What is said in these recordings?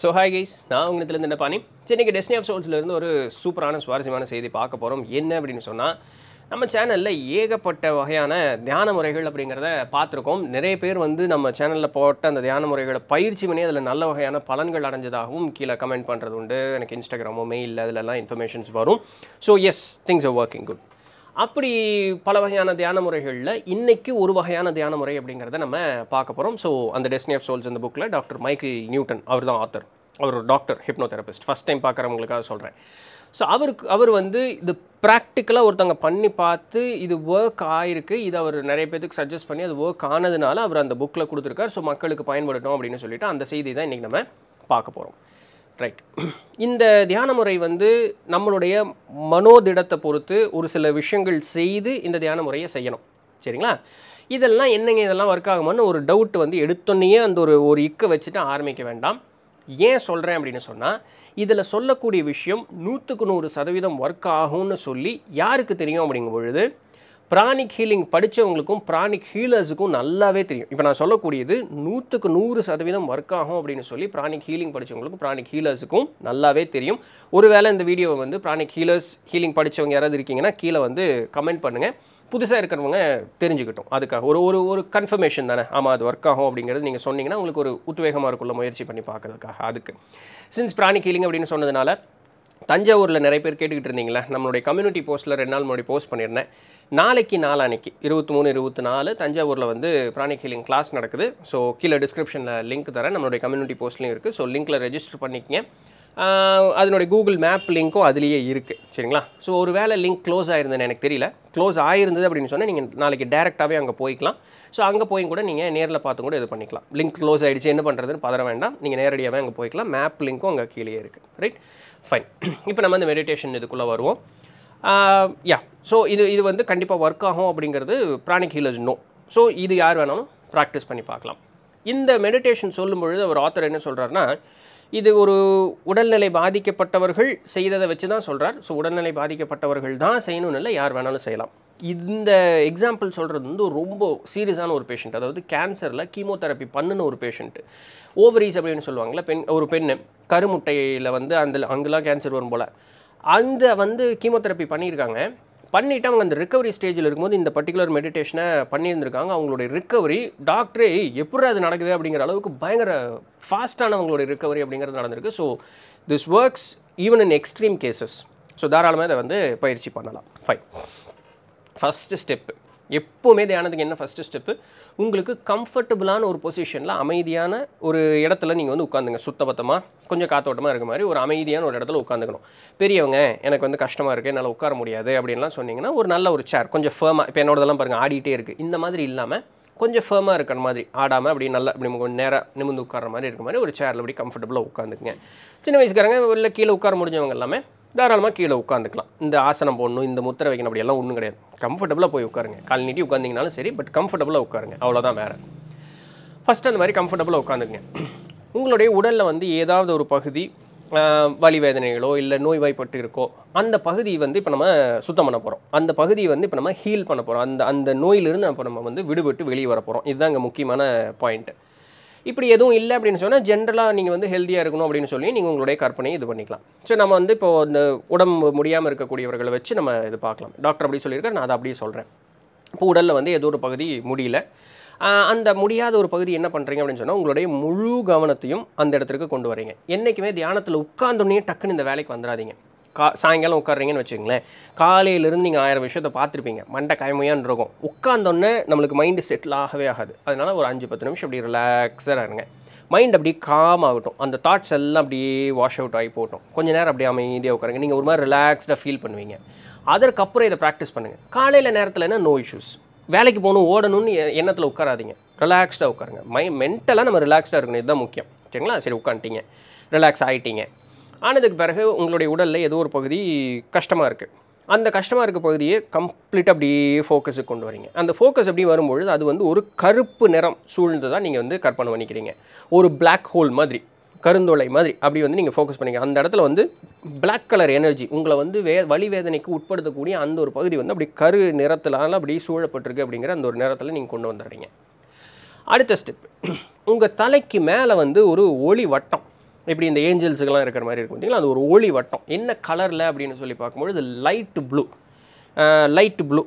so hi guys நான் உங்கள்கிட்ட என்ன பாணி சரி இன்றைக்கி டெஸ்னி ஆஃப் சோல்ஸ்லேருந்து ஒரு சூப்பரான சுவாரஸ்யமான செய்தி பார்க்க போகிறோம் என்ன அப்படின்னு சொன்னால் நம்ம சேனலில் ஏகப்பட்ட வகையான தியான முறைகள் அப்படிங்கிறத பார்த்துருக்கோம் நிறைய பேர் வந்து நம்ம சேனலில் போட்ட அந்த தியான முறைகளை பயிற்சி பண்ணி அதில் நல்ல வகையான பலன்கள் அடைஞ்சதாகவும் கீழே கமெண்ட் பண்ணுறது உண்டு எனக்கு இன்ஸ்டாகிராமோ மெயிலில் அதிலெல்லாம் இன்ஃபர்மேஷன்ஸ் வரும் so as things are working good அப்படி பல வகையான தியான முறைகளில் இன்றைக்கி ஒரு வகையான தியான முறை அப்படிங்கிறத நம்ம பார்க்க போகிறோம் ஸோ அந்த டெஸ்னி ஆஃப் சோல்ஸ் இந்த புக்கில் டாக்டர் மைக்கேல் நியூட்டன் அவர் தான் ஆத்தர் அவர் ஒரு டாக்டர் தெரபிஸ்ட் ஃபஸ்ட் டைம் பார்க்குறவங்களுக்காக சொல்கிறேன் ஸோ அவருக்கு அவர் வந்து இது ப்ராக்டிக்கலாக ஒருத்தவங்க பண்ணி பார்த்து இது ஒர்க் ஆயிருக்கு இது அவர் நிறைய பேருக்கு சஜஸ்ட் பண்ணி அது ஒர்க் ஆனதுனால அவர் அந்த புக்கில் கொடுத்துருக்கார் ஸோ மக்களுக்கு பயன்படுத்தும் அப்படின்னு சொல்லிட்டு அந்த செய்தி தான் இன்றைக்கி நம்ம பார்க்க போகிறோம் ரைட் இந்த தியான முறை வந்து நம்மளுடைய மனோதிடத்தை பொறுத்து ஒரு சில விஷயங்கள் செய்து இந்த தியான முறையை செய்யணும் சரிங்களா இதெல்லாம் என்னங்க இதெல்லாம் ஒர்க் ஆகுமான்னு ஒரு டவுட் வந்து எடுத்தோன்னே அந்த ஒரு ஒரு இக்க வச்சுட்டு ஆரம்பிக்க வேண்டாம் ஏன் சொல்கிறேன் அப்படின்னு சொன்னால் இதில் சொல்லக்கூடிய விஷயம் நூற்றுக்கு நூறு சதவீதம் ஒர்க் ஆகும்னு சொல்லி யாருக்கு தெரியும் அப்படிங்கும் பொழுது பிராணிக் ஹீலிங் படித்தவங்களுக்கும் பிராணிக் ஹீலர்ஸுக்கும் நல்லாவே தெரியும் இப்போ நான் சொல்லக்கூடியது நூற்றுக்கு நூறு சதவீதம் ஒர்க் ஆகும் அப்படின்னு சொல்லி பிராணிக் ஹீலிங் படித்தவங்களுக்கும் பிராணிக் ஹீலர்ஸுக்கும் நல்லாவே தெரியும் ஒருவேளை இந்த வீடியோவை வந்து பிராணிக் ஹீலர்ஸ் ஹீலிங் படித்தவங்க யாராவது இருக்கீங்கன்னா கீழே வந்து கமெண்ட் பண்ணுங்கள் புதுசாக இருக்கிறவங்க தெரிஞ்சுக்கிட்டோம் அதுக்காக ஒரு ஒரு ஒரு கன்ஃபர்மேஷன் தானே ஆமாம் அது ஒர்க் ஆகும் அப்படிங்கிறது நீங்கள் சொன்னீங்கன்னா உங்களுக்கு ஒரு உத்வேகமாக இருக்குள்ள முயற்சி பண்ணி பார்க்குறதுக்காக அதுக்கு சின்ஸ் பிராணிக் ஹீலிங் அப்படின்னு சொன்னதுனால தஞ்சாவூரில் நிறைய பேர் கேட்டுக்கிட்டு இருந்தீங்களா நம்மளுடைய கம்யூனிட்டி போஸ்ட்டில் ரெண்டு நாள் முன்னாடி போஸ்ட் பண்ணியிருந்தேன் நாளைக்கு நாளானைக்கு இருபத்தி மூணு இருபத்தி நாலு தஞ்சாவூரில் வந்து பிராணிக் ஹீலிங் கிளாஸ் நடக்குது ஸோ கீழே டிஸ்கிரிப்ஷனில் லிங்க் தரேன் நம்மளுடைய கம்யூனிட்டி போஸ்ட்லையும் இருக்குது ஸோ லிங்க்கில் ரெஜிஸ்டர் பண்ணிக்கங்க அதனுடைய கூகுள் மேப் லிங்க்கும் அதுலேயே இருக்குது சரிங்களா ஸோ ஒரு வேலை லிங்க் க்ளோஸ் ஆகிருந்தேன் எனக்கு தெரியல க்ளோஸ் ஆயிருந்தது அப்படின்னு சொன்னால் நீங்கள் நாளைக்கு டேரெக்டாகவே அங்கே போய்க்கலாம் ஸோ அங்கே போய் கூட நீங்கள் நேரில் பார்த்து கூட இது பண்ணிக்கலாம் லிங்க் க்ளோஸ் ஆகிடுச்சு என்ன பண்ணுறதுன்னு பதற வேண்டாம் நீங்கள் நேரடியாகவே அங்கே போய்க்கலாம் மேப் லிங்க்கும் அங்கே கீழே இருக்குது ரைட் ஃபைன் இப்போ நம்ம அந்த மெடிடேஷன் இதுக்குள்ளே வருவோம் யா ஸோ இது இது வந்து கண்டிப்பாக ஒர்க் ஆகும் அப்படிங்கிறது பிராணிக் ஹீலர்ஸ் நோ ஸோ இது யார் வேணாலும் ப்ராக்டிஸ் பண்ணி பார்க்கலாம் இந்த மெடிடேஷன் சொல்லும் பொழுது ஆத்தர் என்ன சொல்கிறாருன்னா இது ஒரு உடல்நிலை பாதிக்கப்பட்டவர்கள் செய்ததை வச்சு தான் சொல்கிறார் ஸோ உடல்நிலை பாதிக்கப்பட்டவர்கள் தான் செய்யணும்னு இல்லை யார் வேணாலும் செய்யலாம் இந்த எக்ஸாம்பிள் சொல்கிறது வந்து ரொம்ப சீரியஸான ஒரு பேஷண்ட் அதாவது கேன்சரில் கீமோதெரப்பி பண்ணுன ஒரு பேஷண்ட்டு ஓவரீஸ் அப்படின்னு சொல்லுவாங்கள்ல பெண் ஒரு பெண்ணு கருமுட்டையில் வந்து அந்த அங்கெல்லாம் கேன்சர் வரும் போல் அந்த வந்து கீமோதெரப்பி பண்ணியிருக்காங்க பண்ணிவிட்டு அவங்க அந்த ரிக்கவரி ஸ்டேஜில் இருக்கும்போது இந்த பர்டிகுலர் மெடிடேஷனை பண்ணியிருந்திருக்காங்க அவங்களுடைய ரிக்கவரி டாக்டரே எப்படி அது நடக்குது அப்படிங்கிற அளவுக்கு பயங்கர ஃபாஸ்ட்டான அவங்களுடைய ரிக்கவரி அப்படிங்கிறது நடந்திருக்கு so this works even in extreme cases so தாராளமாக இதை வந்து பயிற்சி பண்ணலாம் ஃபைன் ஃபஸ்ட்டு ஸ்டெப்பு எப்போவுமே தியானத்துக்கு என்ன ஃபஸ்ட்டு ஸ்டெப்பு உங்களுக்கு கம்ஃபர்டபுளான ஒரு பொசிஷனில் அமைதியான ஒரு இடத்துல நீங்கள் வந்து உட்காந்துங்க சுத்தபத்தமாக கொஞ்சம் காத்தோட்டமாக இருக்க மாதிரி ஒரு அமைதியான ஒரு இடத்துல உட்காந்துக்கணும் பெரியவங்க எனக்கு வந்து கஷ்டமாக இருக்குது என்னால் உட்கார முடியாது அப்படின்லாம் சொன்னிங்கன்னா ஒரு நல்ல ஒரு சேர் கொஞ்சம் ஃபேமாக இப்போ என்னோடதெல்லாம் பாருங்கள் ஆடிட்டே இருக்குது இந்த மாதிரி இல்லாமல் கொஞ்சம் ஃபேமாக இருக்கிற மாதிரி ஆடாமல் அப்படி நல்லா அப்படி கொஞ்சம் நேராக நிமிந்து உட்கார மாதிரி இருக்கிற மாதிரி ஒரு சேரில் அப்படி கம்ஃபர்டபுளாக உட்காந்துக்குங்க சின்ன வயசுக்காரங்க இல்லை கீழே உட்கார முடிஞ்சவங்க எல்லாமே தாராளமாக கீழே உட்காந்துக்கலாம் இந்த ஆசனம் போடணும் இந்த முத்திரை வைக்கணும் அப்படி எல்லாம் ஒன்றும் கிடையாது கம்ஃபர்டபுளாக போய் உட்காருங்க கால் நீட்டி உட்காந்திங்கனாலும் சரி பட் கம்ஃபர்டபுளாக உட்காருங்க அவ்வளோதான் வேறு ஃபஸ்ட்டு அந்த மாதிரி கம்ஃபர்டபுளாக உட்காந்துக்குங்க உங்களுடைய உடலில் வந்து ஏதாவது ஒரு பகுதி வலி வேதனைகளோ இல்லை நோய்வாய்ப்பட்டு இருக்கோ அந்த பகுதி வந்து இப்போ நம்ம சுத்தம் பண்ண போகிறோம் அந்த பகுதியை வந்து இப்போ நம்ம ஹீல் பண்ண போகிறோம் அந்த அந்த நோயிலிருந்து அப்போ நம்ம வந்து விடுபட்டு வெளியே வர போகிறோம் இதுதான் இங்கே முக்கியமான பாயிண்ட்டு இப்படி எதுவும் இல்லை அப்படின்னு சொன்னால் ஜென்ரலாக நீங்கள் வந்து ஹெல்த்தியாக இருக்கணும் அப்படின்னு சொல்லி நீங்கள் உங்களுடைய கற்பனை இது பண்ணிக்கலாம் ஸோ நம்ம வந்து இப்போது இந்த உடம்பு முடியாமல் இருக்கக்கூடியவர்களை வச்சு நம்ம இது பார்க்கலாம் டாக்டர் அப்படி சொல்லியிருக்காரு நான் அதை அப்படியே சொல்கிறேன் இப்போ உடலில் வந்து ஏதோ ஒரு பகுதி முடியல அந்த முடியாத ஒரு பகுதி என்ன பண்ணுறீங்க அப்படின்னு சொன்னால் உங்களுடைய முழு கவனத்தையும் அந்த இடத்துக்கு கொண்டு வரீங்க என்றைக்குமே தியானத்தில் உட்காந்தோடனே டக்குன்னு இந்த வேலைக்கு வந்துடாதீங்க கா சாயங்காலம் உட்காடுறீங்கன்னு வச்சுக்கோங்களேன் காலையிலேருந்து நீங்கள் ஆயிரம் விஷயத்தை பார்த்துருப்பீங்க மண்டை காயமையான்னு இருக்கும் உட்காந்தோடனே நம்மளுக்கு மைண்டு செட்டில் ஆகவே ஆகாது அதனால் ஒரு அஞ்சு பத்து நிமிஷம் அப்படி ரிலாக்ஸாக இருங்க மைண்ட் அப்படியே காம் ஆகட்டும் அந்த தாட்ஸ் எல்லாம் அப்படியே வாஷ் அவுட் ஆகி போகட்டும் கொஞ்சம் நேரம் அப்படியே அமைதியாக உட்காருங்க நீங்கள் ஒரு மாதிரி ரிலாக்ஸ்டாக ஃபீல் பண்ணுவீங்க அதற்கப்புறம் இதை ப்ராக்டிஸ் பண்ணுங்கள் காலையில் நேரத்தில் என்ன நோ இஷ்யூஸ் வேலைக்கு போகணும் ஓடணும்னு எண்ணத்தில் உட்காராதீங்க ரிலாக்ஸ்டாக உட்காருங்க மை மென்டலாக நம்ம ரிலாக்ஸ்டாக இருக்கணும் இதுதான் முக்கியம் சரிங்களா சரி உட்காந்துட்டீங்க ரிலாக்ஸ் ஆகிட்டீங்க ஆனதுக்கு பிறகு உங்களுடைய உடலில் ஏதோ ஒரு பகுதி கஷ்டமாக இருக்குது அந்த கஷ்டமாக இருக்க பகுதியை கம்ப்ளீட் அப்படியே ஃபோக்கஸுக்கு கொண்டு வரீங்க அந்த ஃபோக்கஸ் அப்படி வரும்பொழுது அது வந்து ஒரு கருப்பு நிறம் சூழ்ந்து தான் நீங்கள் வந்து கற்பனை பண்ணிக்கிறீங்க ஒரு பிளாக் ஹோல் மாதிரி கருந்தோலை மாதிரி அப்படி வந்து நீங்கள் ஃபோக்கஸ் பண்ணிங்க அந்த இடத்துல வந்து பிளாக் கலர் எனர்ஜி உங்களை வந்து வே வழி வேதனைக்கு உட்படுத்தக்கூடிய அந்த ஒரு பகுதி வந்து அப்படி கரு நிறத்திலால அப்படி சூழப்பட்டிருக்கு அப்படிங்கிற அந்த ஒரு நிறத்தில் நீங்கள் கொண்டு வந்துடுறீங்க அடுத்த ஸ்டெப் உங்கள் தலைக்கு மேலே வந்து ஒரு ஒளி வட்டம் இப்படி இந்த ஏஞ்சல்ஸுக்கெல்லாம் இருக்கிற மாதிரி இருக்கும் பார்த்தீங்களா அது ஒரு ஒளி வட்டம் என்ன கலரில் அப்படின்னு சொல்லி பார்க்கும்பொழுது லைட்டு ப்ளூ லைட் ப்ளூ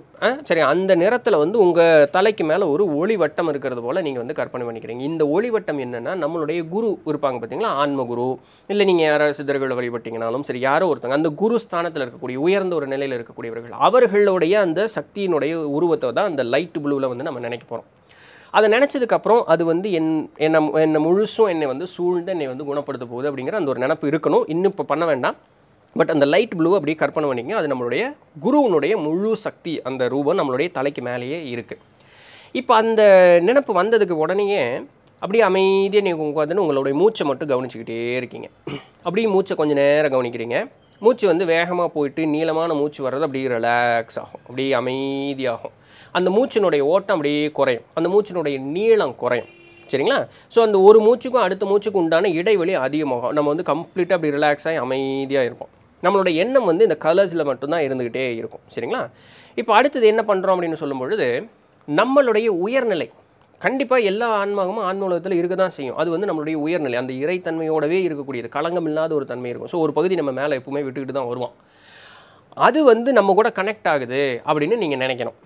சரி அந்த நிறத்தில் வந்து உங்கள் தலைக்கு மேலே ஒரு ஒளி வட்டம் இருக்கிறது போல் நீங்கள் வந்து கற்பனை பண்ணிக்கிறீங்க இந்த ஒளி வட்டம் என்னென்னா நம்மளுடைய குரு இருப்பாங்க பார்த்தீங்களா ஆன்மகுரு இல்லை நீங்கள் யாராவது சித்தர்களை வழிபட்டிங்கனாலும் சரி யாரோ ஒருத்தங்க அந்த குரு ஸ்தானத்தில் இருக்கக்கூடிய உயர்ந்த ஒரு நிலையில் இருக்கக்கூடியவர்கள் அவர்களுடைய அந்த சக்தியினுடைய உருவத்தை தான் அந்த லைட் ப்ளூவில் வந்து நம்ம நினைக்க போகிறோம் அதை நினச்சதுக்கப்புறம் அது வந்து என் என்னை என்னை முழுசும் என்னை வந்து சூழ்ந்து என்னை வந்து குணப்படுத்த போகுது அப்படிங்கிற அந்த ஒரு நினப்பு இருக்கணும் இன்னும் இப்போ பண்ண வேண்டாம் பட் அந்த லைட் ப்ளூ அப்படியே கற்பனை பண்ணிங்க அது நம்மளுடைய குருவனுடைய முழு சக்தி அந்த ரூபம் நம்மளுடைய தலைக்கு மேலேயே இருக்குது இப்போ அந்த நினப்பு வந்ததுக்கு உடனேயே அப்படியே அமைதியாக நீங்கள் உட்காந்துன்னு உங்களுடைய மூச்சை மட்டும் கவனிச்சுக்கிட்டே இருக்கீங்க அப்படியே மூச்சை கொஞ்சம் நேரம் கவனிக்கிறீங்க மூச்சு வந்து வேகமாக போயிட்டு நீளமான மூச்சு வர்றது அப்படியே ரிலாக்ஸ் ஆகும் அப்படியே அமைதியாகும் அந்த மூச்சினுடைய ஓட்டம் அப்படியே குறையும் அந்த மூச்சினுடைய நீளம் குறையும் சரிங்களா ஸோ அந்த ஒரு மூச்சுக்கும் அடுத்த மூச்சுக்கும் உண்டான இடைவெளி அதிகமாகும் நம்ம வந்து கம்ப்ளீட்டாக அப்படி ரிலாக்ஸ் ஆகி அமைதியாக இருப்போம் நம்மளோட எண்ணம் வந்து இந்த கலர்ஸில் மட்டும்தான் இருந்துக்கிட்டே இருக்கும் சரிங்களா இப்போ அடுத்தது என்ன பண்ணுறோம் அப்படின்னு சொல்லும்பொழுது நம்மளுடைய உயர்நிலை கண்டிப்பாக எல்லா ஆன்மாகமும் ஆன்ம உலகத்தில் இருக்க தான் செய்யும் அது வந்து நம்மளுடைய உயர்நிலை அந்த இறைத்தன்மையோடவே இருக்கக்கூடியது களங்கம் இல்லாத ஒரு தன்மை இருக்கும் ஸோ ஒரு பகுதி நம்ம மேலே எப்பவுமே விட்டுக்கிட்டு தான் வருவோம் அது வந்து நம்ம கூட கனெக்ட் ஆகுது அப்படின்னு நீங்கள் நினைக்கணும்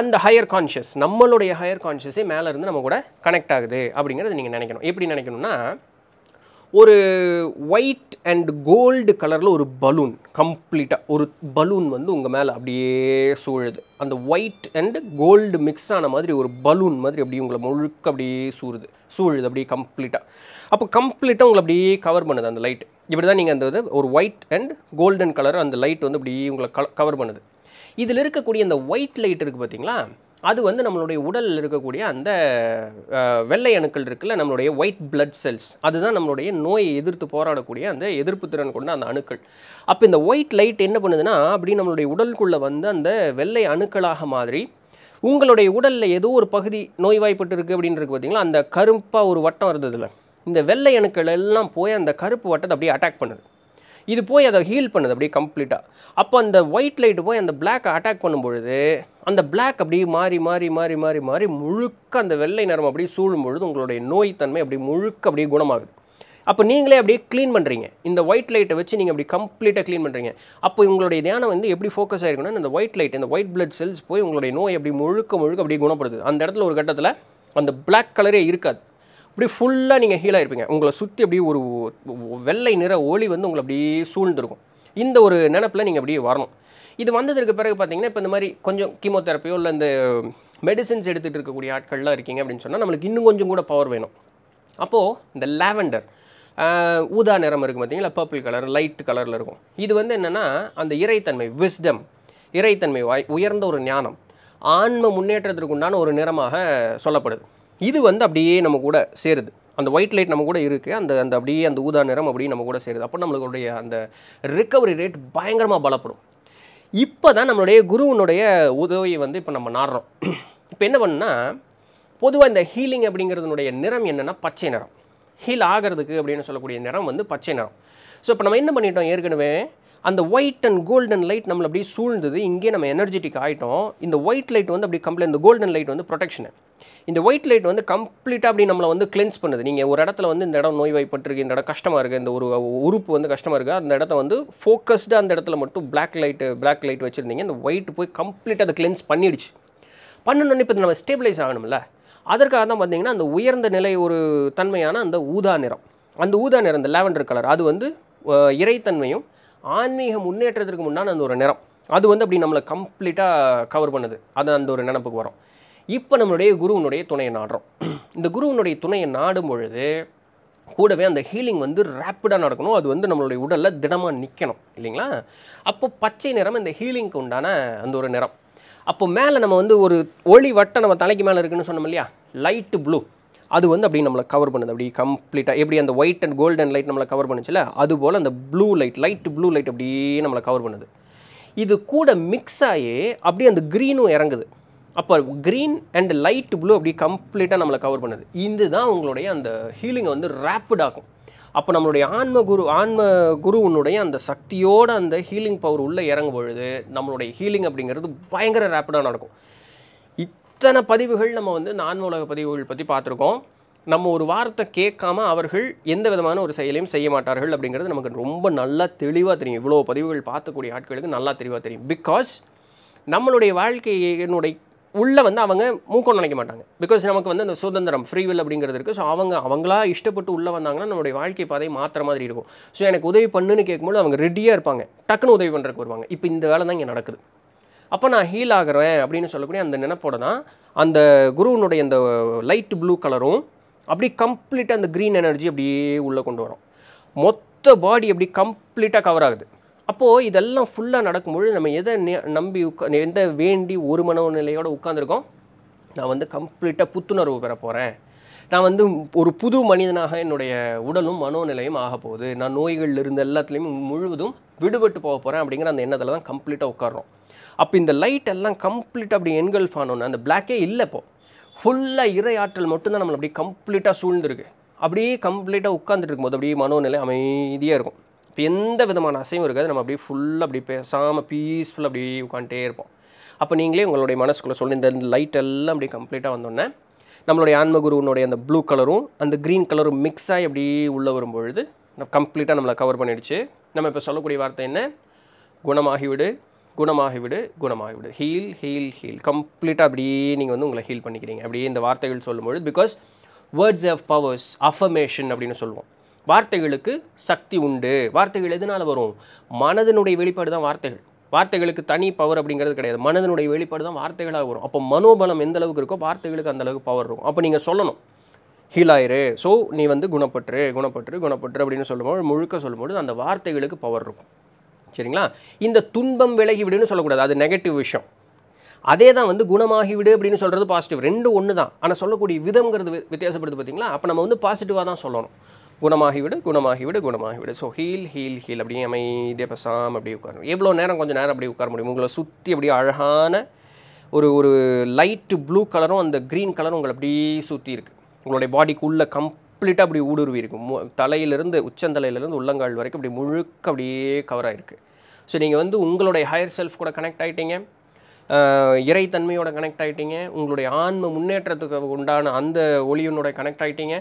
அந்த ஹையர் கான்ஷியஸ் நம்மளுடைய ஹையர் கான்ஷியஸே மேலே இருந்து நம்ம கூட கனெக்ட் ஆகுது அப்படிங்கிறத நீங்கள் நினைக்கணும் எப்படி நினைக்கணும்னா ஒரு ஒயிட் அண்ட் கோல்டு கலரில் ஒரு பலூன் கம்ப்ளீட்டாக ஒரு பலூன் வந்து உங்கள் மேலே அப்படியே சூழுது அந்த ஒயிட் அண்ட் கோல்டு மிக்ஸ் ஆன மாதிரி ஒரு பலூன் மாதிரி அப்படியே உங்களை முழுக்க அப்படியே சூழுது சூழுது அப்படியே கம்ப்ளீட்டாக அப்போ கம்ப்ளீட்டாக உங்களை அப்படியே கவர் பண்ணுது அந்த லைட் இப்படி தான் நீங்கள் அந்த ஒரு ஒயிட் அண்ட் கோல்டன் கலர் அந்த லைட் வந்து அப்படியே உங்களை கவர் பண்ணுது இதில் இருக்கக்கூடிய இந்த ஒயிட் லைட் இருக்குது பார்த்தீங்களா அது வந்து நம்மளுடைய உடலில் இருக்கக்கூடிய அந்த வெள்ளை அணுக்கள் இருக்குல்ல நம்மளுடைய ஒயிட் பிளட் செல்ஸ் அதுதான் நம்மளுடைய நோயை எதிர்த்து போராடக்கூடிய அந்த எதிர்ப்பு திறன் கொண்ட அந்த அணுக்கள் அப்போ இந்த ஒயிட் லைட் என்ன பண்ணுதுன்னா அப்படி நம்மளுடைய உடலுக்குள்ளே வந்து அந்த வெள்ளை அணுக்களாக மாதிரி உங்களுடைய உடலில் ஏதோ ஒரு பகுதி நோய்வாய்ப்பட்டு இருக்குது அப்படின்னு இருக்குது பார்த்தீங்களா அந்த கருப்பாக ஒரு வட்டம் இருந்ததில்ல இந்த வெள்ளை அணுக்கள் எல்லாம் போய் அந்த கருப்பு வட்டத்தை அப்படியே அட்டாக் பண்ணுது இது போய் அதை ஹீல் பண்ணுது அப்படியே கம்ப்ளீட்டாக அப்போ அந்த ஒயிட் லைட்டு போய் அந்த பிளாக்கை அட்டாக் பண்ணும்பொழுது அந்த பிளாக் அப்படியே மாறி மாறி மாறி மாறி மாறி முழுக்க அந்த வெள்ளை நிறம் அப்படியே சூழும் பொழுது உங்களுடைய நோய் தன்மை அப்படியே முழுக்க அப்படியே குணமாகுது அப்போ நீங்களே அப்படியே க்ளீன் பண்ணுறீங்க இந்த ஒயிட் லைட்டை வச்சு நீங்கள் அப்படி கம்ப்ளீட்டாக க்ளீன் பண்ணுறீங்க அப்போ உங்களுடைய தியானம் வந்து எப்படி ஃபோக்கஸ் ஆயிருக்குன்னா இந்த ஒயிட் லைட் இந்த ஒயிட் பிளட் செல்ஸ் போய் உங்களுடைய நோய் அப்படி முழுக்க முழுக்க அப்படியே குணப்படுது அந்த இடத்துல ஒரு கட்டத்தில் அந்த பிளாக் கலரே இருக்காது அப்படி ஃபுல்லாக நீங்கள் ஹீலாக இருப்பீங்க உங்களை சுற்றி அப்படியே ஒரு வெள்ளை நிற ஒளி வந்து உங்களை அப்படியே சூழ்ந்துருக்கும் இந்த ஒரு நினப்பில் நீங்கள் அப்படியே வரணும் இது வந்ததுக்கு பிறகு பார்த்தீங்கன்னா இப்போ இந்த மாதிரி கொஞ்சம் கீமோதெரப்பியோ இல்லை இந்த மெடிசின்ஸ் எடுத்துகிட்டு இருக்கக்கூடிய ஆட்கள்லாம் இருக்கீங்க அப்படின்னு சொன்னால் நம்மளுக்கு இன்னும் கொஞ்சம் கூட பவர் வேணும் அப்போது இந்த லாவெண்டர் ஊதா நிறம் இருக்குது பார்த்தீங்களா பர்பிள் கலர் லைட் கலரில் இருக்கும் இது வந்து என்னென்னா அந்த இறைத்தன்மை விஸ்டம் இறைத்தன்மை வாய் உயர்ந்த ஒரு ஞானம் ஆன்ம முன்னேற்றத்திற்கு உண்டான ஒரு நிறமாக சொல்லப்படுது இது வந்து அப்படியே நம்ம கூட சேருது அந்த ஒயிட் லைட் நம்ம கூட இருக்குது அந்த அந்த அப்படியே அந்த ஊதா நிறம் அப்படியே நம்ம கூட சேருது அப்போ நம்மளுடைய அந்த ரிக்கவரி ரேட் பயங்கரமாக பலப்படும் இப்போ தான் நம்மளுடைய குருவனுடைய உதவியை வந்து இப்போ நம்ம நாடுறோம் இப்போ என்ன பண்ணுன்னா பொதுவாக இந்த ஹீலிங் அப்படிங்கிறதுனுடைய நிறம் என்னென்னா பச்சை நிறம் ஹீல் ஆகிறதுக்கு அப்படின்னு சொல்லக்கூடிய நிறம் வந்து பச்சை நிறம் ஸோ இப்போ நம்ம என்ன பண்ணிட்டோம் ஏற்கனவே அந்த ஒயிட் அண்ட் கோல்டன் லைட் நம்மளை அப்படியே சூழ்ந்தது இங்கே நம்ம எனர்ஜெட்டிக் ஆகிட்டோம் இந்த ஒயிட் லைட் வந்து அப்படி கம்ப்ளைண்ட் இந்த கோல்டன் லைட் வந்து ப்ரொடெக்ஷனு இந்த ஒயிட் லைட் வந்து கம்ப்ளீட்டாக அப்படி நம்மளை வந்து கிளென்ஸ் பண்ணுது நீங்கள் ஒரு இடத்துல வந்து இந்த இடம் நோய்வாய்ப்பட்டிருக்கு இந்த இடம் கஷ்டமாக இருக்குது இந்த ஒரு உறுப்பு வந்து கஷ்டமாக இருக்குது அந்த இடத்த வந்து ஃபோக்கஸ்டு அந்த இடத்துல மட்டும் பிளாக் லைட்டு பிளாக் லைட் வச்சுருந்தீங்க இந்த ஒயிட் போய் கம்ப்ளீட்டாக அதை கிளென்ஸ் பண்ணிடுச்சு பண்ணணுன்னு இப்போ நம்ம ஸ்டேபிளைஸ் ஆகணும்ல அதற்காக தான் பார்த்தீங்கன்னா அந்த உயர்ந்த நிலை ஒரு தன்மையான அந்த ஊதா நிறம் அந்த ஊதா நிறம் இந்த லேவண்டர் கலர் அது வந்து இறைத்தன்மையும் ஆன்மீக முன்னேற்றத்திற்கு முன்னான அந்த ஒரு நிறம் அது வந்து அப்படி நம்மளை கம்ப்ளீட்டாக கவர் பண்ணுது அது அந்த ஒரு நினப்புக்கு வரும் இப்போ நம்மளுடைய குருவனுடைய துணையை நாடுறோம் இந்த குருவனுடைய துணையை நாடும் பொழுது கூடவே அந்த ஹீலிங் வந்து ரேப்பிடாக நடக்கணும் அது வந்து நம்மளுடைய உடலில் திடமாக நிற்கணும் இல்லைங்களா அப்போ பச்சை நிறம் இந்த ஹீலிங்க்கு உண்டான அந்த ஒரு நிறம் அப்போ மேலே நம்ம வந்து ஒரு ஒளி வட்டம் நம்ம தலைக்கு மேலே இருக்குன்னு சொன்னோம் இல்லையா லைட்டு ப்ளூ அது வந்து அப்படி நம்மளை கவர் பண்ணுது அப்படி கம்ப்ளீட்டாக எப்படி அந்த ஒயிட் அண்ட் கோல்டன் லைட் நம்மளை கவர் பண்ணுச்சுல அதுபோல் அந்த blue light light blue light அப்படியே நம்மளை கவர் பண்ணுது இது கூட மிக்ஸ் ஆகி அப்படியே அந்த க்ரீனும் இறங்குது அப்போ க்ரீன் அண்ட் லைட் ப்ளூ அப்படி கம்ப்ளீட்டாக நம்மளை கவர் பண்ணுது இது தான் உங்களுடைய அந்த ஹீலிங்கை வந்து ரேப்பிடாகும் அப்போ நம்மளுடைய ஆன்ம குரு ஆன்ம குருவனுடைய அந்த சக்தியோடு அந்த ஹீலிங் பவர் உள்ளே இறங்கும் பொழுது நம்மளுடைய ஹீலிங் அப்படிங்கிறது பயங்கர ரேப்பிடாக நடக்கும் இத்தனை பதிவுகள் நம்ம வந்து இந்த ஆன்ம உலக பதிவுகள் பற்றி பார்த்துருக்கோம் நம்ம ஒரு வார்த்தை கேட்காம அவர்கள் எந்த விதமான ஒரு செயலையும் செய்ய மாட்டார்கள் அப்படிங்கிறது நமக்கு ரொம்ப நல்லா தெளிவாக தெரியும் இவ்வளோ பதிவுகள் பார்த்தக்கூடிய ஆட்களுக்கு நல்லா தெளிவாக தெரியும் பிகாஸ் நம்மளுடைய வாழ்க்கையினுடைய உள்ளே வந்து அவங்க மூக்கம் நினைக்க மாட்டாங்க பிகாஸ் நமக்கு வந்து அந்த சுதந்திரம் ஃப்ரீவில் அப்படிங்கிறது இருக்குது ஸோ அவங்க அவங்களா இஷ்டப்பட்டு உள்ளே வந்தாங்கன்னா நம்மளுடைய வாழ்க்கை பாதை மாற்ற மாதிரி இருக்கும் ஸோ எனக்கு உதவி பண்ணுன்னு கேட்கும்போது அவங்க ரெடியாக இருப்பாங்க டக்குன்னு உதவி பண்ணுறதுக்கு வருவாங்க இப்போ இந்த வேலை தான் இங்கே நடக்குது அப்போ நான் ஹீல் ஆகிறேன் அப்படின்னு சொல்லக்கூடிய அந்த நினைப்போட தான் அந்த குருவனுடைய அந்த லைட் ப்ளூ கலரும் அப்படி கம்ப்ளீட்டாக அந்த க்ரீன் எனர்ஜி அப்படியே உள்ளே கொண்டு வரும் மொத்த பாடி அப்படி கம்ப்ளீட்டாக கவர் ஆகுது அப்போது இதெல்லாம் ஃபுல்லாக நடக்கும்போது நம்ம எதை நம்பி உட்கா எந்த வேண்டி ஒரு மனோ நிலையோடு உட்காந்துருக்கோம் நான் வந்து கம்ப்ளீட்டாக புத்துணர்வு பெற போகிறேன் நான் வந்து ஒரு புது மனிதனாக என்னுடைய உடலும் மனோநிலையும் ஆக போகுது நான் நோய்கள் இருந்த எல்லாத்துலேயும் முழுவதும் விடுபட்டு போக போகிறேன் அப்படிங்கிற அந்த எண்ணத்தில் தான் கம்ப்ளீட்டாக உட்காடுறோம் அப்போ இந்த லைட் எல்லாம் கம்ப்ளீட்டாக அப்படி என்கல்ஃப் ஆனோன்னு அந்த பிளாக்கே இல்லை இப்போது ஃபுல்லாக இறை ஆற்றல் மட்டும்தான் நம்மளை அப்படியே கம்ப்ளீட்டாக சூழ்ந்துருக்கு அப்படியே கம்ப்ளீட்டாக உட்காந்துட்டு இருக்கும்போது அப்படியே மனோநிலை அமைதியாக இருக்கும் இப்போ எந்த விதமான அசையும் இருக்காது நம்ம அப்படியே ஃபுல்லாக அப்படி பேசாமல் பீஸ்ஃபுல்லாக அப்படி உட்காந்துட்டே இருப்போம் அப்போ நீங்களே உங்களுடைய மனசுக்குள்ளே சொல்லி இந்த லைட் எல்லாம் அப்படியே கம்ப்ளீட்டாக வந்தோடனே நம்மளுடைய ஆன்மகுருவனுடைய அந்த ப்ளூ கலரும் அந்த க்ரீன் கலரும் மிக்ஸ் ஆகி அப்படியே உள்ளே வரும்பொழுது கம்ப்ளீட்டாக நம்மளை கவர் பண்ணிடுச்சு நம்ம இப்போ சொல்லக்கூடிய வார்த்தை என்ன குணமாகிவிடு குணமாகிவிடு குணமாகிவிடு ஹீல் ஹீல் ஹீல் கம்ப்ளீட்டாக அப்படியே நீங்கள் வந்து உங்களை ஹீல் பண்ணிக்கிறீங்க அப்படியே இந்த வார்த்தைகள் சொல்லும்பொழுது because words of powers affirmation அப்படின்னு சொல்லுவோம் வார்த்தைகளுக்கு சக்தி உண்டு வார்த்தைகள் எதனால் வரும் மனதினுடைய வெளிப்பாடு தான் வார்த்தைகள் வார்த்தைகளுக்கு தனி பவர் அப்படிங்கிறது கிடையாது மனதினுடைய வெளிப்பாடு தான் வார்த்தைகளாக வரும் அப்போ மனோபலம் எந்த அளவுக்கு இருக்கோ வார்த்தைகளுக்கு அந்த அளவுக்கு பவர் இருக்கும் அப்போ நீங்கள் சொல்லணும் ஹீல் ஆயிரு ஸோ நீ வந்து குணப்பட்டுரு குணப்பட்டுரு குணப்பட்டுரு அப்படின்னு சொல்லும்போது முழுக்க சொல்லும்போது அந்த வார்த்தைகளுக்கு பவர் இருக்கும் சரிங்களா இந்த துன்பம் விலகி விடுன்னு சொல்லக்கூடாது அது நெகட்டிவ் விஷயம் அதே தான் வந்து குணமாகிவிடு அப்படின்னு சொல்கிறது பாசிட்டிவ் ரெண்டு ஒன்று தான் ஆனால் சொல்லக்கூடிய விதங்கிறது வித்தியாசப்படுது பார்த்தீங்களா அப்போ நம்ம வந்து பாசிட்டிவாக தான் சொல்லணும் குணமாகிவிடு குணமாகிவிடு குணமாகிவிடு ஸோ ஹீல் ஹீல் ஹீல் அப்படியே அமைதியாக பேசாமல் அப்படியே உட்காரணும் எவ்வளோ நேரம் கொஞ்சம் நேரம் அப்படியே உட்கார முடியும் உங்களை சுற்றி அப்படியே அழகான ஒரு ஒரு லைட்டு ப்ளூ கலரும் அந்த க்ரீன் கலரும் உங்களை அப்படியே சுற்றி இருக்குது உங்களுடைய பாடிக்கு கம்ப்ளீட்டாக அப்படி ஊடுருவி இருக்கும் தலையிலிருந்து உச்சந்தலையிலேருந்து உள்ளங்கால் வரைக்கும் அப்படி முழுக்க அப்படியே கவர் ஆகிருக்கு ஸோ நீங்கள் வந்து உங்களுடைய ஹையர் செல்ஃப் கூட கனெக்ட் ஆகிட்டீங்க இறைத்தன்மையோட கனெக்ட் ஆகிட்டீங்க உங்களுடைய ஆன்ம முன்னேற்றத்துக்கு உண்டான அந்த ஒளியினோட கனெக்ட் ஆகிட்டீங்க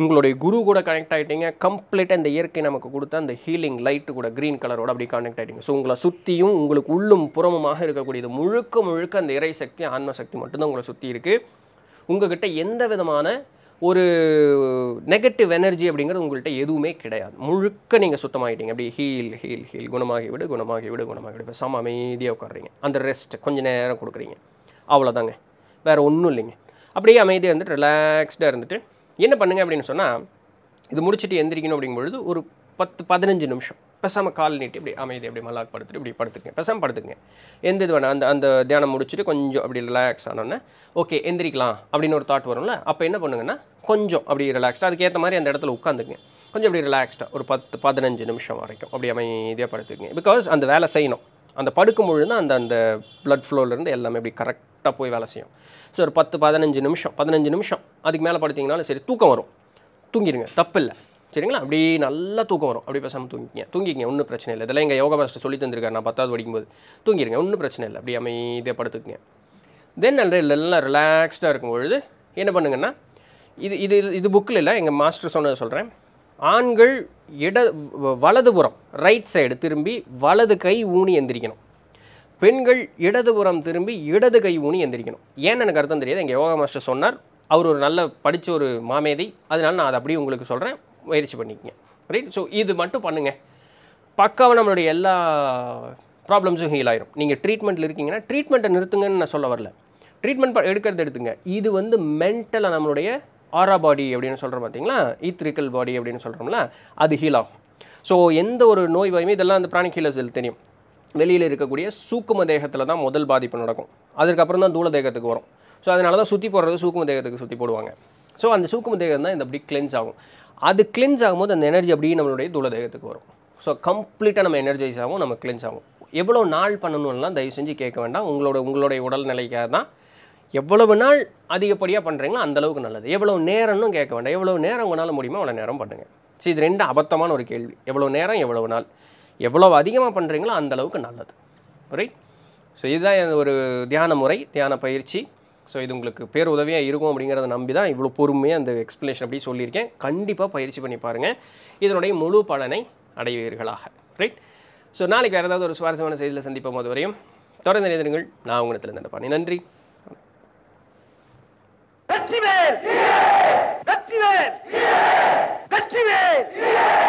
உங்களுடைய குரு கூட கனெக்ட் ஆகிட்டீங்க கம்ப்ளீட்டாக இந்த இயற்கை நமக்கு கொடுத்த அந்த ஹீலிங் லைட்டு கூட க்ரீன் கலரோட அப்படி கனெக்ட் ஆகிட்டீங்க ஸோ உங்களை சுற்றியும் உங்களுக்கு உள்ளும் புறமுமாக இருக்கக்கூடியது முழுக்க முழுக்க அந்த இறை சக்தி ஆன்ம சக்தி மட்டும்தான் உங்களை சுற்றி இருக்குது உங்ககிட்ட எந்த விதமான ஒரு நெகட்டிவ் எனர்ஜி அப்படிங்கிறது உங்கள்கிட்ட எதுவுமே கிடையாது முழுக்க நீங்கள் சுத்தமாகிட்டீங்க அப்படி ஹீல் ஹீல் ஹீல் குணமாகி விடு குணமாகி விடு குணமாகி விடு பேசாமல் அமைதியாக உட்காடுறீங்க அந்த ரெஸ்ட் கொஞ்சம் நேரம் கொடுக்குறீங்க அவ்வளோதாங்க வேறு ஒன்றும் இல்லைங்க அப்படியே அமைதியாக இருந்துட்டு ரிலாக்ஸ்டாக இருந்துட்டு என்ன பண்ணுங்கள் அப்படின்னு சொன்னால் இது முடிச்சுட்டு எந்திரிக்கணும் அப்படிங்கும்பொழுது ஒரு பத்து பதினஞ்சு நிமிஷம் பெசாமல் கால் நீட்டி இப்படி அமைதி அப்படி மல்லாக் படுத்துட்டு இப்படி படுத்துக்கங்க பெசாமல் படுத்துக்கங்க எந்த இது வேணாம் அந்த அந்த தியானம் முடிச்சுட்டு கொஞ்சம் அப்படி ரிலாக்ஸ் ஆனோன்னே ஓகே எந்திரிக்கலாம் அப்படின்னு ஒரு தாட் வரும்ல அப்போ என்ன பண்ணுங்கன்னா கொஞ்சம் அப்படி ரிலாக்ஸ்டாக அதுக்கேற்ற மாதிரி அந்த இடத்துல உட்காந்துங்க கொஞ்சம் அப்படி ரிலாக்ஸ்டாக ஒரு பத்து பதினஞ்சு நிமிஷம் வரைக்கும் அப்படி அமைதியாக படுத்துக்கங்க பிகாஸ் அந்த வேலை செய்யணும் அந்த படுக்கும் பொழுது அந்த அந்த ப்ளட் ஃப்ளோலேருந்து எல்லாமே இப்படி கரெக்ட் கரெக்டாக போய் வேலை செய்யும் ஸோ ஒரு பத்து பதினஞ்சு நிமிஷம் பதினஞ்சு நிமிஷம் அதுக்கு மேலே படுத்திங்கனாலும் சரி தூக்கம் வரும் தூங்கிடுங்க தப்பில்லை சரிங்களா அப்படியே நல்லா தூக்கம் வரும் அப்படியே பேசாமல் தூங்கிங்க தூங்கிங்க ஒன்றும் பிரச்சனை இல்லை இதெல்லாம் எங்கள் யோகா மாஸ்டர் சொல்லி தந்திருக்காரு நான் பத்தாவது படிக்கும்போது தூங்கிடுங்க ஒன்றும் பிரச்சனை இல்லை அப்படியே அமைதியாக படுத்துக்குங்க தென் எல்லாம் ரிலாக்ஸ்டாக இருக்கும் பொழுது என்ன பண்ணுங்கன்னா இது இது இது புக்கில் இல்லை எங்கள் மாஸ்டர் சொன்னதை சொல்கிறேன் ஆண்கள் இட வலதுபுறம் ரைட் சைடு திரும்பி வலது கை ஊனி எந்திரிக்கணும் பெண்கள் இடதுபுறம் திரும்பி இடது கை ஊனி எந்திரிக்கணும் ஏன்னு எனக்கு அர்த்தம் தெரியாது எங்கள் யோகா மாஸ்டர் சொன்னார் அவர் ஒரு நல்ல படித்த ஒரு மாமேதை அதனால் நான் அதை அப்படியே உங்களுக்கு சொல்கிறேன் முயற்சி பண்ணிக்கங்க ரைட் ஸோ இது மட்டும் பண்ணுங்கள் பக்காவாக நம்மளுடைய எல்லா ப்ராப்ளம்ஸும் ஹீல் ஆயிரும் நீங்கள் ட்ரீட்மெண்ட்டில் இருக்கீங்கன்னா ட்ரீட்மெண்ட்டை நிறுத்துங்கன்னு நான் சொல்ல வரல ட்ரீட்மெண்ட் எடுக்கிறது எடுத்துங்க இது வந்து மென்டலாக நம்மளுடைய ஆரா பாடி அப்படின்னு சொல்கிறோம் பார்த்தீங்களா ஈத்ரிக்கல் பாடி அப்படின்னு சொல்கிறோம்ல அது ஹீல் ஆகும் ஸோ எந்த ஒரு நோய் வரையுமே இதெல்லாம் அந்த பிராணிக் ஹீலர்ஸில் தெரியும் வெளியில் இருக்கக்கூடிய சூக்கும தேகத்தில் தான் முதல் பாதிப்பு நடக்கும் அதுக்கப்புறம் தான் தூள தேகத்துக்கு வரும் ஸோ அதனால தான் சுற்றி போடுறது சூக்கும தேகத்துக்கு சுற்றி போடுவாங்க ஸோ அந்த சூக்கும தேகம் தான் இந்த அப்படி கிளென்ஸ் ஆகும் அது கிளென்ஸ் ஆகும்போது அந்த எனர்ஜி அப்படியே நம்மளுடைய தூள தேகத்துக்கு வரும் ஸோ கம்ப்ளீட்டாக நம்ம எனர்ஜைஸ் ஆகும் நம்ம கிளென்ஸ் ஆகும் எவ்வளோ நாள் பண்ணணும்லாம் தயவு செஞ்சு கேட்க வேண்டாம் உங்களோட உங்களுடைய உடல்நிலைக்காக தான் எவ்வளவு நாள் அதிகப்படியாக பண்ணுறீங்களோ அந்தளவுக்கு நல்லது எவ்வளோ நேரம்னு கேட்க வேண்டாம் எவ்வளோ நேரம் உங்களால் முடியுமோ அவ்வளோ நேரம் பண்ணுங்கள் ஸோ இது ரெண்டு அபத்தமான ஒரு கேள்வி எவ்வளோ நேரம் எவ்வளோ நாள் எவ்வளோ அதிகமாக பண்ணுறீங்களோ அந்தளவுக்கு நல்லது ரைட் ஸோ இதுதான் ஒரு தியான முறை தியான பயிற்சி ஸோ இது உங்களுக்கு பேர் உதவியாக இருக்கும் அப்படிங்கிறத நம்பி தான் இவ்வளோ பொறுமையாக அந்த எக்ஸ்ப்ளேஷன் அப்படி சொல்லியிருக்கேன் கண்டிப்பாக பயிற்சி பண்ணி பாருங்கள் இதனுடைய முழு பலனை அடைவீர்களாக ரைட் ஸோ நாளைக்கு வேறு ஏதாவது ஒரு சுவாரஸ்யமான செய்தியில் சந்திப்போம் போது வரையும் தொடர்ந்து நினைந்திருங்கள் நான் உங்களிடத்தில் பண்ணி நன்றி வெற்றிவேல் வெற்றிவேல் வெற்றிவேல்